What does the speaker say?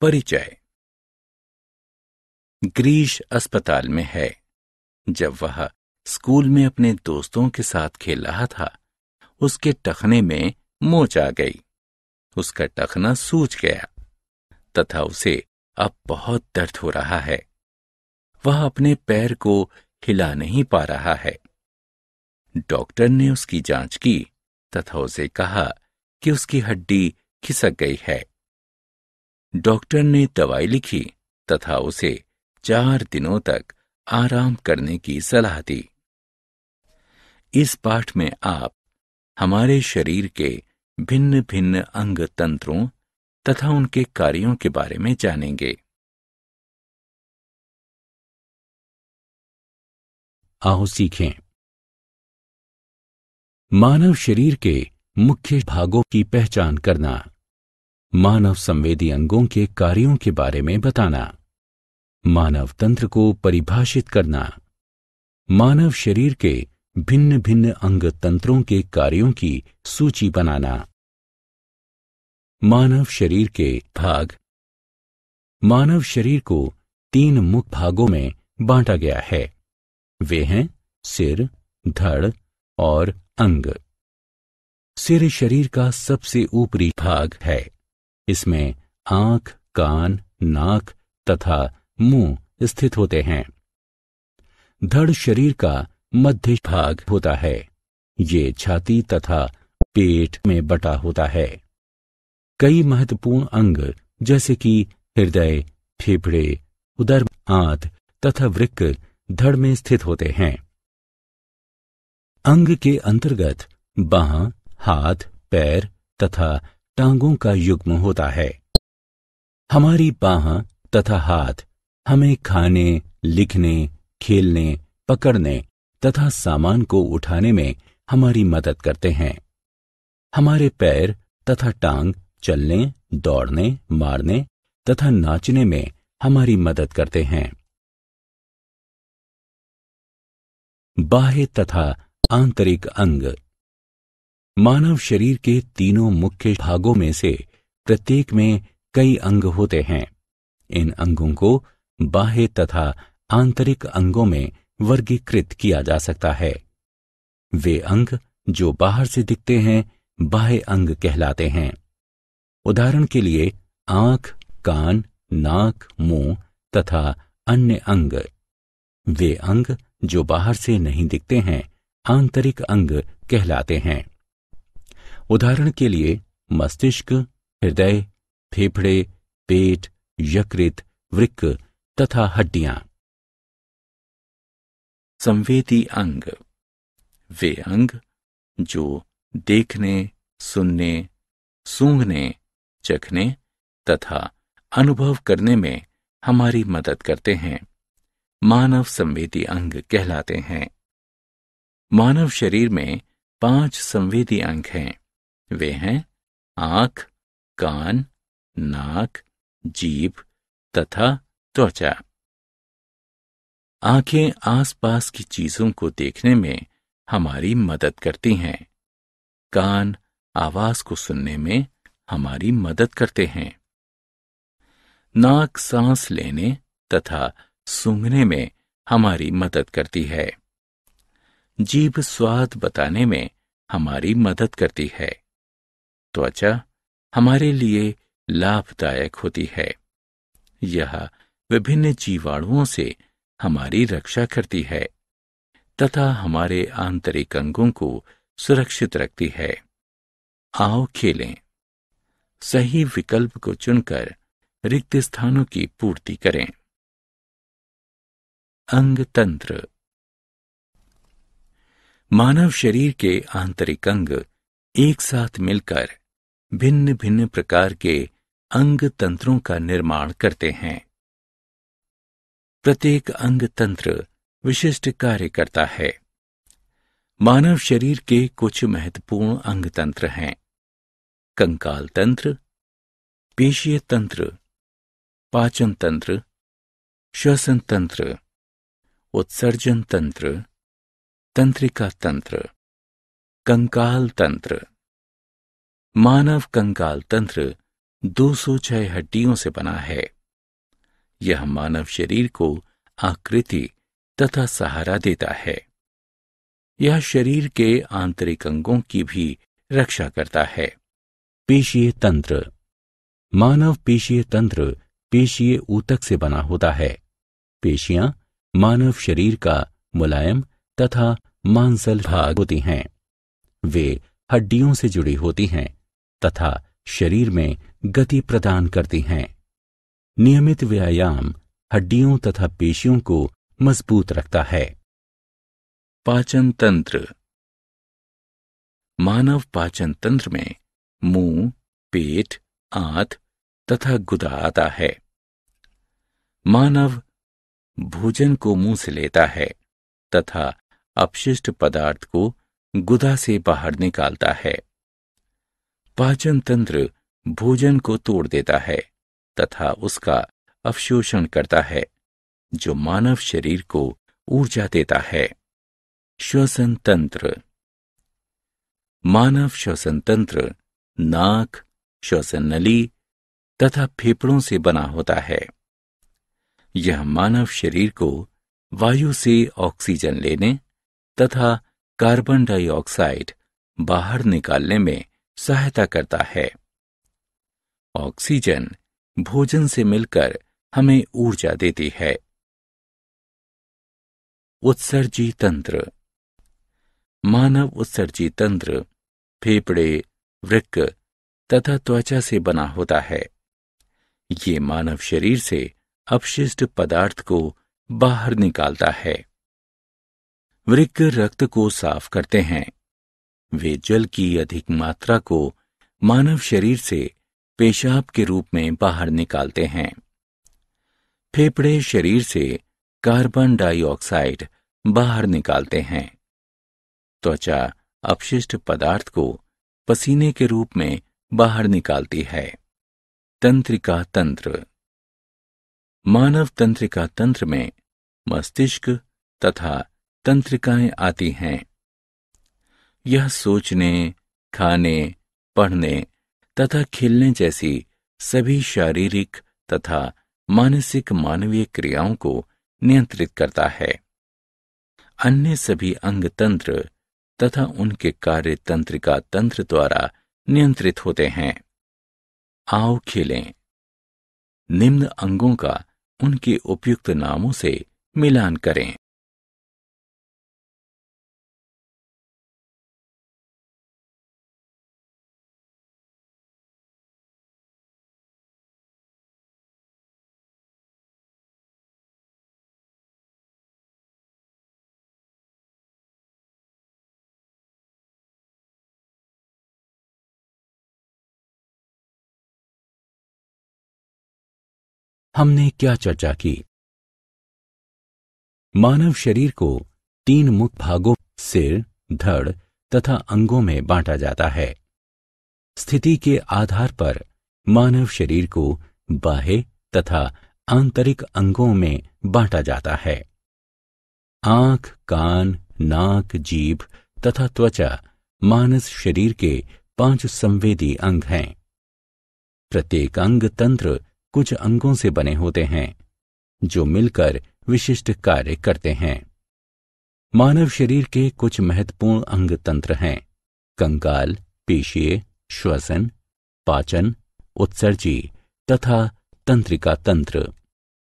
परिचय ग्रीश अस्पताल में है जब वह स्कूल में अपने दोस्तों के साथ खेल रहा था उसके टखने में मोच आ गई उसका टखना सूज गया तथा उसे अब बहुत दर्द हो रहा है वह अपने पैर को हिला नहीं पा रहा है डॉक्टर ने उसकी जांच की तथा उसे कहा कि उसकी हड्डी खिसक गई है डॉक्टर ने दवाई लिखी तथा उसे चार दिनों तक आराम करने की सलाह दी इस पाठ में आप हमारे शरीर के भिन्न भिन्न अंग तंत्रों तथा उनके कार्यों के बारे में जानेंगे आओ सीखें मानव शरीर के मुख्य भागों की पहचान करना मानव संवेदी अंगों के कार्यों के बारे में बताना मानव तंत्र को परिभाषित करना मानव शरीर के भिन्न भिन्न अंग तंत्रों के कार्यों की सूची बनाना मानव शरीर के भाग मानव शरीर को तीन मुख्य भागों में बांटा गया है वे हैं सिर धड़ और अंग सिर शरीर का सबसे ऊपरी भाग है इसमें आंख कान नाक तथा मुंह स्थित होते हैं धड़ शरीर का मध्य भाग होता है ये छाती तथा पेट में बटा होता है कई महत्वपूर्ण अंग जैसे कि हृदय फेफड़े उदर आंत तथा वृक्क धड़ में स्थित होते हैं अंग के अंतर्गत बाह हाथ पैर तथा टांगों का युग्म होता है हमारी बाह तथा हाथ हमें खाने लिखने खेलने पकड़ने तथा सामान को उठाने में हमारी मदद करते हैं हमारे पैर तथा टांग चलने दौड़ने मारने तथा नाचने में हमारी मदद करते हैं बाह्य तथा आंतरिक अंग मानव शरीर के तीनों मुख्य भागों में से प्रत्येक में कई अंग होते हैं इन अंगों को बाह्य तथा आंतरिक अंगों में वर्गीकृत किया जा सकता है वे अंग जो बाहर से दिखते हैं बाह्य अंग कहलाते हैं उदाहरण के लिए आंख कान नाक मुंह तथा अन्य अंग वे अंग जो बाहर से नहीं दिखते हैं आंतरिक अंग कहलाते हैं उदाहरण के लिए मस्तिष्क हृदय फेफड़े पेट यकृत वृक्क तथा हड्डियां संवेदी अंग वे अंग जो देखने सुनने सूंघने चखने तथा अनुभव करने में हमारी मदद करते हैं मानव संवेदी अंग कहलाते हैं मानव शरीर में पांच संवेदी अंग हैं वे हैं आंख कान नाक जीभ तथा त्वचा आंखें आसपास की चीजों को देखने में हमारी मदद करती हैं कान आवाज को सुनने में हमारी मदद करते हैं नाक सांस लेने तथा सूंघने में हमारी मदद करती है जीभ स्वाद बताने में हमारी मदद करती है त्वचा हमारे लिए लाभदायक होती है यह विभिन्न जीवाणुओं से हमारी रक्षा करती है तथा हमारे आंतरिक अंगों को सुरक्षित रखती है आओ खेलें सही विकल्प को चुनकर रिक्त स्थानों की पूर्ति करें अंग तंत्र मानव शरीर के आंतरिक अंग एक साथ मिलकर भिन्न भिन्न प्रकार के अंग तंत्रों का निर्माण करते हैं प्रत्येक अंग तंत्र विशिष्ट कार्य करता है मानव शरीर के कुछ महत्वपूर्ण अंग तंत्र हैं कंकाल तंत्र पेशीय तंत्र पाचन तंत्र श्वसन तंत्र उत्सर्जन तंत्र तंत्रिका तंत्र कंकाल तंत्र मानव कंकाल तंत्र 206 हड्डियों से बना है यह मानव शरीर को आकृति तथा सहारा देता है यह शरीर के आंतरिक अंगों की भी रक्षा करता है पेशीय तंत्र मानव पेशीय तंत्र पेशीय ऊतक से बना होता है पेशियां मानव शरीर का मुलायम तथा मांसल भाग होती हैं वे हड्डियों से जुड़ी होती हैं तथा शरीर में गति प्रदान करती हैं नियमित व्यायाम हड्डियों तथा पेशियों को मजबूत रखता है पाचन तंत्र मानव पाचन तंत्र में मुंह पेट आंत तथा गुदा आता है मानव भोजन को मुंह से लेता है तथा अपशिष्ट पदार्थ को गुदा से बाहर निकालता है पाचन तंत्र भोजन को तोड़ देता है तथा उसका अवशोषण करता है जो मानव शरीर को ऊर्जा देता है श्वसन तंत्र मानव श्वसन तंत्र नाक श्वसन नली तथा फेफड़ों से बना होता है यह मानव शरीर को वायु से ऑक्सीजन लेने तथा कार्बन डाइऑक्साइड बाहर निकालने में सहायता करता है ऑक्सीजन भोजन से मिलकर हमें ऊर्जा देती है उत्सर्जी तंत्र मानव उत्सर्जी तंत्र फेफड़े वृक्क तथा त्वचा से बना होता है ये मानव शरीर से अपशिष्ट पदार्थ को बाहर निकालता है वृक्क रक्त को साफ करते हैं वे जल की अधिक मात्रा को मानव शरीर से पेशाब के रूप में बाहर निकालते हैं फेफड़े शरीर से कार्बन डाइऑक्साइड बाहर निकालते हैं त्वचा अपशिष्ट पदार्थ को पसीने के रूप में बाहर निकालती है तंत्रिका तंत्र मानव तंत्रिका तंत्र में मस्तिष्क तथा तंत्रिकाएं आती हैं यह सोचने खाने पढ़ने तथा खेलने जैसी सभी शारीरिक तथा मानसिक मानवीय क्रियाओं को नियंत्रित करता है अन्य सभी अंग तंत्र तथा उनके कार्य तंत्रिका तंत्र द्वारा नियंत्रित होते हैं आओ खेलें निम्न अंगों का उनके उपयुक्त नामों से मिलान करें हमने क्या चर्चा की मानव शरीर को तीन मुख्य भागों सिर धड़ तथा अंगों में बांटा जाता है स्थिति के आधार पर मानव शरीर को बाह्य तथा आंतरिक अंगों में बांटा जाता है आंख कान नाक जीभ तथा त्वचा मानस शरीर के पांच संवेदी अंग हैं प्रत्येक अंग तंत्र कुछ अंगों से बने होते हैं जो मिलकर विशिष्ट कार्य करते हैं मानव शरीर के कुछ महत्वपूर्ण अंग तंत्र हैं कंकाल पेशीय श्वसन पाचन उत्सर्जी तथा तंत्रिका तंत्र